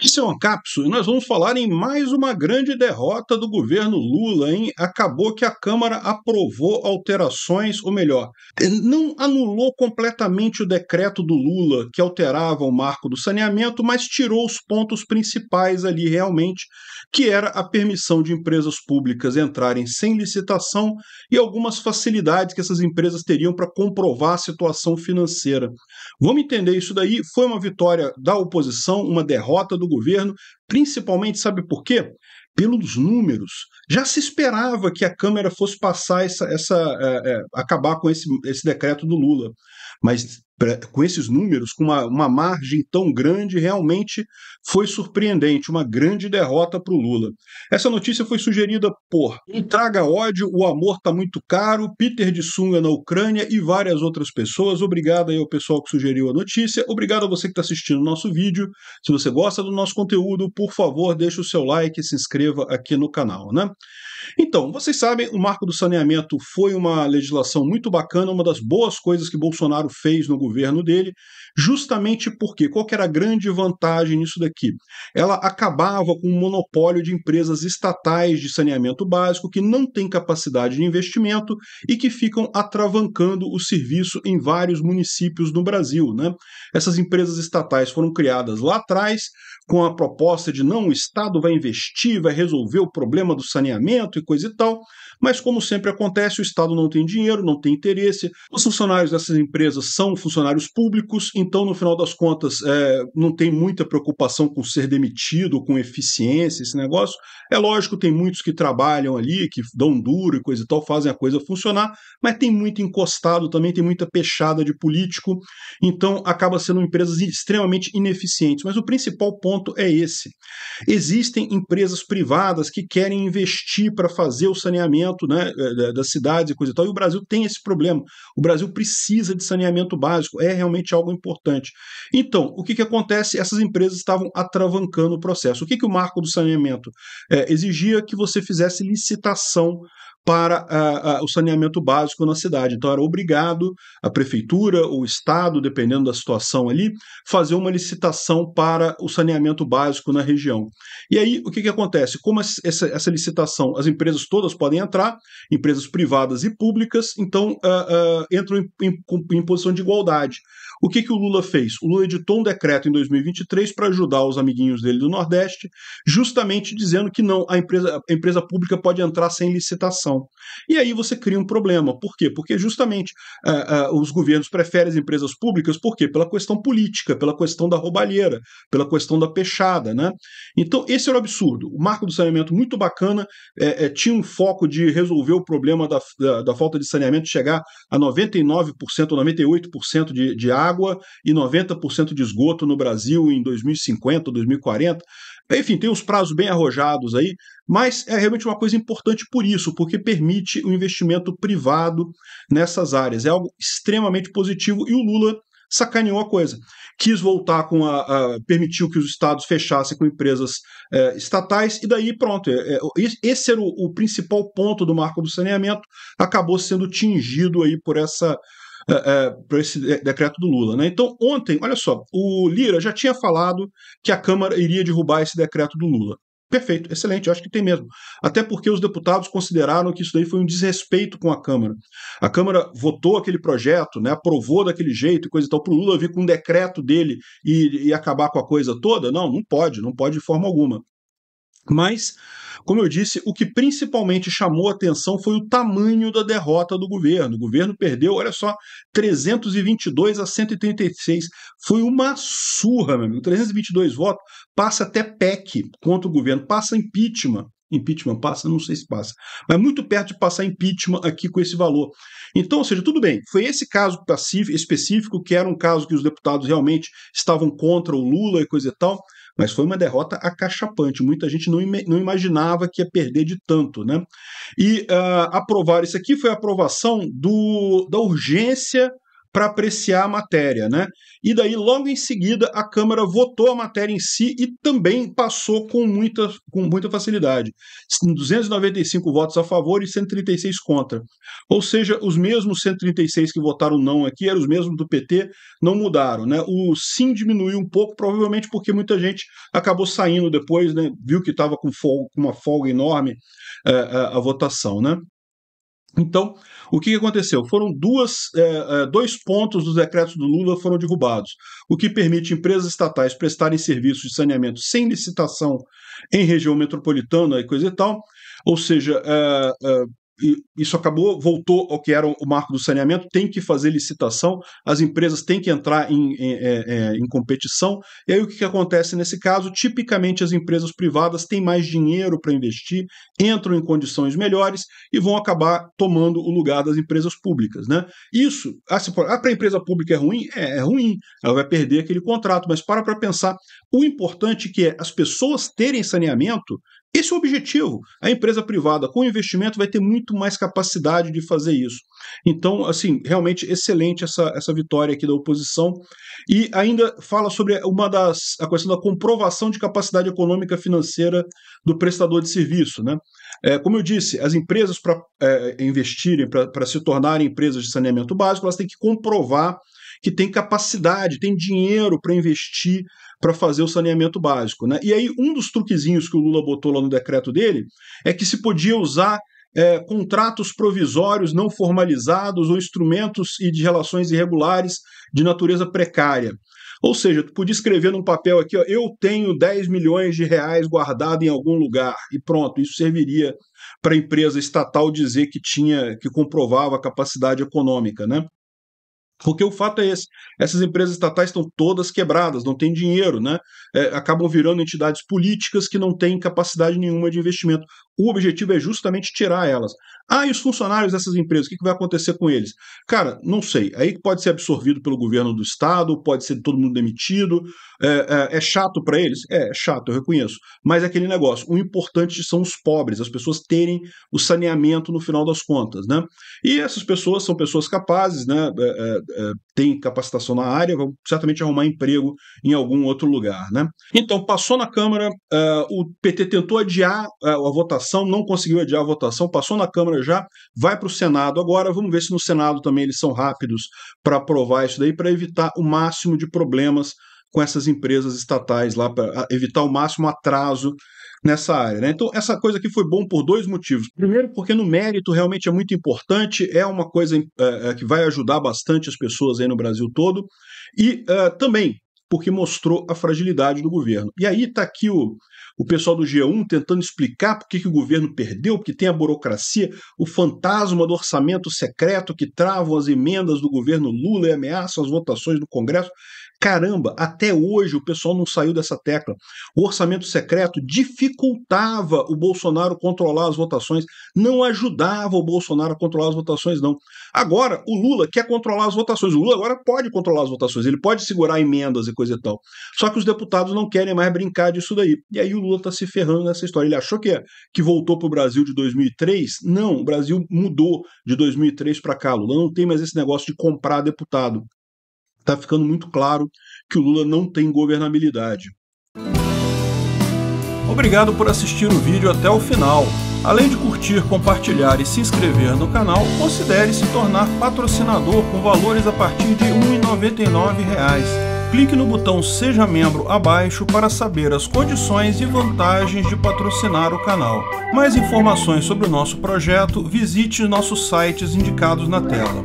Isso é um capso e nós vamos falar em mais uma grande derrota do governo Lula, hein? Acabou que a Câmara aprovou alterações, ou melhor, não anulou completamente o decreto do Lula que alterava o marco do saneamento, mas tirou os pontos principais ali realmente, que era a permissão de empresas públicas entrarem sem licitação e algumas facilidades que essas empresas teriam para comprovar a situação financeira. Vamos entender isso daí. Foi uma vitória da oposição, uma derrota do governo, principalmente, sabe por quê? pelos números, já se esperava que a Câmara fosse passar essa. essa é, é, acabar com esse, esse decreto do Lula. Mas pra, com esses números, com uma, uma margem tão grande, realmente foi surpreendente, uma grande derrota para o Lula. Essa notícia foi sugerida por Traga Ódio, O Amor está Muito Caro, Peter de Sunga na Ucrânia e várias outras pessoas. Obrigado aí ao pessoal que sugeriu a notícia. Obrigado a você que está assistindo o nosso vídeo. Se você gosta do nosso conteúdo, por favor, deixe o seu like, se inscreva inscreva aqui no canal, né? Então, vocês sabem, o marco do saneamento foi uma legislação muito bacana, uma das boas coisas que Bolsonaro fez no governo dele, justamente porque qual era a grande vantagem nisso daqui? Ela acabava com o monopólio de empresas estatais de saneamento básico que não têm capacidade de investimento e que ficam atravancando o serviço em vários municípios no Brasil. Né? Essas empresas estatais foram criadas lá atrás com a proposta de não, o Estado vai investir, vai resolver o problema do saneamento e coisa e tal. Mas, como sempre acontece, o Estado não tem dinheiro, não tem interesse. Os funcionários dessas empresas são funcionários públicos, então, no final das contas, é, não tem muita preocupação com ser demitido, com eficiência, esse negócio. É lógico, tem muitos que trabalham ali, que dão duro e coisa e tal, fazem a coisa funcionar, mas tem muito encostado também, tem muita pechada de político, então acaba sendo empresas extremamente ineficientes. Mas o principal ponto é esse. Existem empresas privadas que querem investir para fazer o saneamento né, é, da cidade e coisa e tal. E o Brasil tem esse problema. O Brasil precisa de saneamento básico, é realmente algo importante. Então, o que, que acontece? Essas empresas estavam atravancando o processo. O que, que o marco do saneamento é, exigia? Que você fizesse licitação para a, ah, a, ah, o saneamento básico na cidade. Então era obrigado a prefeitura, o estado, dependendo da situação ali, fazer uma licitação para o saneamento básico na região. E aí o que, que acontece? Como essa, essa licitação, as empresas todas podem entrar, empresas privadas e públicas, então uh, uh, entram em, em, em posição de igualdade. O que, que o Lula fez? O Lula editou um decreto em 2023 para ajudar os amiguinhos dele do Nordeste, justamente dizendo que não, a empresa, a empresa pública pode entrar sem licitação. E aí você cria um problema. Por quê? Porque justamente uh, uh, os governos preferem as empresas públicas, por quê? Pela questão política, pela questão da roubalheira, pela questão da peixada. Né? Então, esse era o absurdo. O marco do saneamento, muito bacana, é, é, tinha um foco de resolver o problema da, da, da falta de saneamento, chegar a 99% ou 98% de, de área água e 90% de esgoto no Brasil em 2050, 2040. Enfim, tem uns prazos bem arrojados aí, mas é realmente uma coisa importante por isso, porque permite o investimento privado nessas áreas. É algo extremamente positivo e o Lula sacaneou a coisa. Quis voltar com a. a permitiu que os estados fechassem com empresas é, estatais, e daí pronto. É, é esse era o, o principal ponto do marco do saneamento, acabou sendo tingido aí por essa é, é, para esse decreto do Lula. Né? Então, ontem, olha só, o Lira já tinha falado que a Câmara iria derrubar esse decreto do Lula. Perfeito, excelente, acho que tem mesmo. Até porque os deputados consideraram que isso daí foi um desrespeito com a Câmara. A Câmara votou aquele projeto, né, aprovou daquele jeito e coisa e tal, para o Lula vir com um decreto dele e, e acabar com a coisa toda? Não, não pode, não pode de forma alguma. Mas, como eu disse, o que principalmente chamou atenção foi o tamanho da derrota do governo. O governo perdeu, olha só, 322 a 136. Foi uma surra, meu amigo. 322 votos passa até PEC contra o governo, passa impeachment. Impeachment passa? Não sei se passa. Mas muito perto de passar impeachment aqui com esse valor. Então, ou seja, tudo bem. Foi esse caso específico, que era um caso que os deputados realmente estavam contra o Lula e coisa e tal. Mas foi uma derrota acachapante. Muita gente não, im não imaginava que ia perder de tanto. Né? E uh, ah, aprovar isso aqui foi a aprovação do, da urgência para apreciar a matéria, né? E daí, logo em seguida, a Câmara votou a matéria em si e também passou com muita, com muita facilidade. 295 votos a favor e 136 contra. Ou seja, os mesmos 136 que votaram não aqui eram os mesmos do PT, não mudaram, né? O sim diminuiu um pouco, provavelmente porque muita gente acabou saindo depois, né? Viu que estava com, com uma folga enorme é, eh, a, eh, a votação, né? Então, o que aconteceu? Foram duas, é, é, dois pontos dos decretos do Lula foram derrubados, o que permite empresas estatais prestarem serviços de saneamento sem licitação em região metropolitana e coisa e tal, ou seja, é, é, isso acabou, voltou ao que era o marco do saneamento, tem que fazer licitação, as empresas têm que entrar em, em, em, é, é, em competição. E aí o que, que acontece nesse caso? Tipicamente as empresas privadas têm mais dinheiro para investir, entram em condições melhores e vão acabar tomando o lugar das empresas públicas. Né? Isso, assim, para a empresa pública é ruim? É, é ruim, ela vai perder aquele contrato, mas para para pensar o importante que é as pessoas terem saneamento esse é o objetivo. A empresa privada, com investimento, vai ter muito mais capacidade de fazer isso. Então, assim, realmente excelente essa, essa vitória aqui da oposição. E ainda fala sobre uma das a questão da comprovação de capacidade econômica financeira do prestador de serviço. Né? É, como eu disse, as empresas para é, investirem, para se tornarem empresas de saneamento básico, elas têm que comprovar que tem capacidade, tem dinheiro para investir para fazer o saneamento básico. Né? E aí, um dos truquezinhos que o Lula botou lá no decreto dele é que se podia usar é, contratos provisórios não formalizados ou instrumentos e de relações irregulares de natureza precária. Ou seja, tu podia escrever num papel aqui, ó, eu tenho 10 milhões de reais guardado em algum lugar, e pronto, isso serviria para a empresa estatal dizer que tinha, que comprovava a capacidade econômica, né? Porque o fato é esse: essas empresas estatais estão todas quebradas, não têm dinheiro, né? É, acabam virando entidades políticas que não têm capacidade nenhuma de investimento. O objetivo é justamente tirar elas. Ah, e os funcionários dessas empresas, o que vai acontecer com eles? Cara, não sei. Aí pode ser absorvido pelo governo do Estado, pode ser todo mundo demitido. É, é, é chato para eles? É, é chato, eu reconheço. Mas é aquele negócio. O importante são os pobres, as pessoas terem o saneamento no final das contas. Né? E essas pessoas são pessoas capazes, né? É, é, é, têm capacitação na área, vão certamente arrumar emprego em algum outro lugar. Né? Então, passou na Câmara, o PT tentou adiar a votação votação, não conseguiu adiar a votação, passou na Câmara já, vai para o Senado agora. Vamos ver se no Senado também eles são rápidos para aprovar isso daí, para evitar o máximo de problemas com essas empresas estatais lá, para evitar o máximo atraso nessa área. Né? Então, essa coisa aqui foi bom por dois motivos. Primeiro, porque no mérito realmente é muito importante, é uma coisa é, é que vai ajudar bastante as pessoas aí no Brasil todo. E uh, também porque mostrou a fragilidade do governo. E aí está aqui o, o pessoal do G1 tentando explicar por que, o governo perdeu, porque tem a burocracia, o fantasma do orçamento secreto que travam as emendas do governo Lula e ameaçam as votações no Congresso. Caramba, até hoje o pessoal não saiu dessa tecla. O orçamento secreto dificultava o Bolsonaro controlar as votações, não ajudava o Bolsonaro a controlar as votações, não. Agora, o Lula quer controlar as votações. O Lula agora pode controlar as votações, ele pode segurar emendas e coisa e tal. Só que os deputados não querem mais brincar disso daí. E aí o Lula está se ferrando nessa história. Ele achou que, que voltou para o Brasil de 2003? Não, o Brasil mudou de 2003 para cá. Lula não tem mais esse negócio de comprar deputado está ficando muito claro que o Lula não tem governabilidade. Obrigado por assistir o vídeo até o final. Além de curtir, compartilhar e se inscrever no canal, considere se tornar patrocinador com valores a partir de R$ 1,99. Clique no botão Seja Membro abaixo para saber as condições e vantagens de patrocinar o canal. Mais informações sobre o nosso projeto, visite nossos sites indicados na tela.